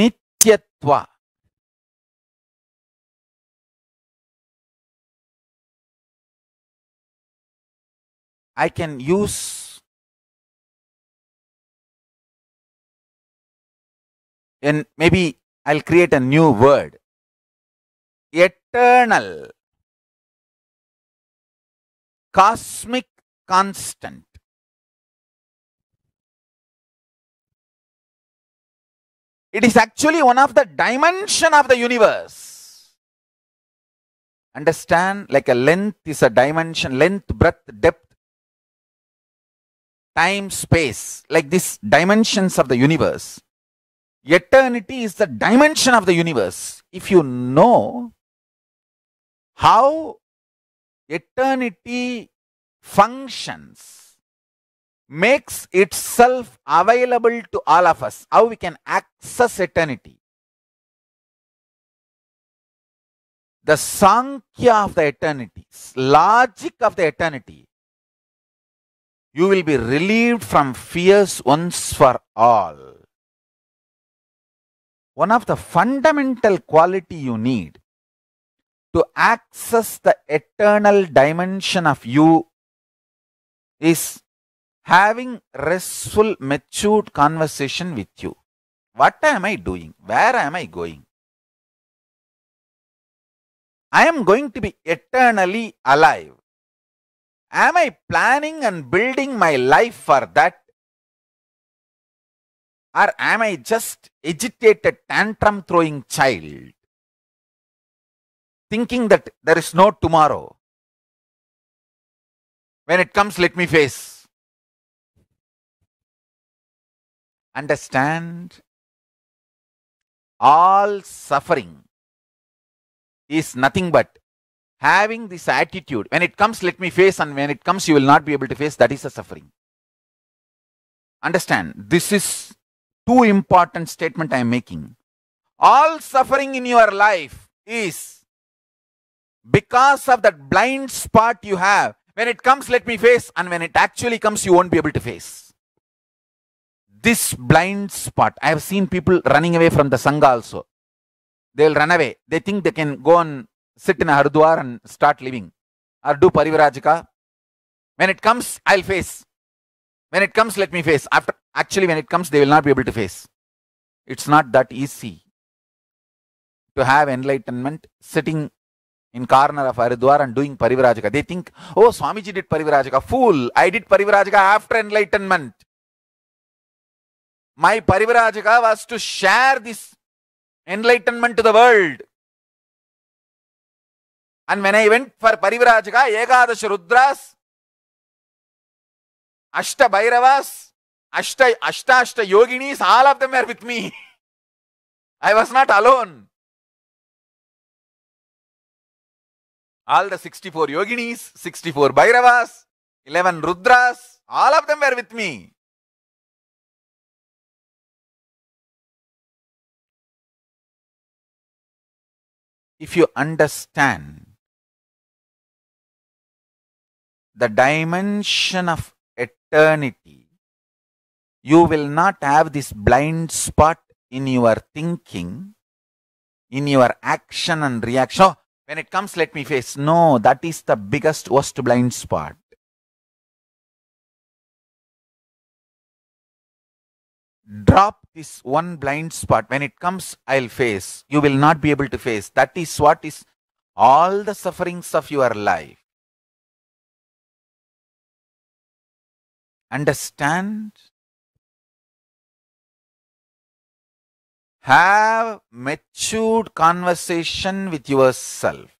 ನಿತ್ಯತ್ವ I can use and maybe I'll create a new word eternal cosmic constant It is actually one of the dimension of the universe. Understand like a length is a dimension, length, breadth, depth, time, space, like these dimensions of the universe. Eternity is the dimension of the universe. If you know how eternity functions, makes itself available to all of us, how we can access eternity. The Sankhya of the eternity, logic of the eternity, you will be relieved from fears once for all. One of the fundamental quality you need to access the eternal dimension of you is having restful, matured conversation with you. What am I doing? Where am I going? I am going to be eternally alive. Am I planning and building my life for that? Or am I just agitated tantrum throwing child? Thinking that there is no tomorrow. When it comes, let me face. understand all suffering is nothing but having this attitude. When it comes, let me face, and when it comes, you will not be able to face. That is a suffering. Understand, this is two important statement I am making. All suffering in your life is because of that blind spot you have. When it comes, let me face, and when it actually comes, you won't be able to face this blind spot. I have seen people running away from the Sangha also. They'll run away. They think they can go and sit in a Haridwar and start living or do Parivirajika. When it comes, I'll face. When it comes, let me face. After Actually, when it comes, they will not be able to face. It's not that easy to have enlightenment sitting in corner of Haridwar and doing Parivirajika. They think, oh, Swamiji did Parivirajika. Fool, I did Parivirajika after enlightenment. My Parivarajaga was to share this enlightenment to the world. And when I went for Parivarajaga, Ekadash Rudras, Ashta Bhairavas, Ashta, Ashta Ashta Yoginis, all of them were with me. I was not alone. All the 64 yoginis, 64 Bhairavas, 11 Rudras, all of them were with me. if you understand the dimension of eternity, you will not have this blind spot in your thinking, in your action and reaction. Oh, when it comes, let me face. No, that is the biggest, worst blind spot. drop this one blind spot. When it comes, I'll face. You will not be able to face. That is what is all the sufferings of your life. Understand? Have matured conversation with yourself.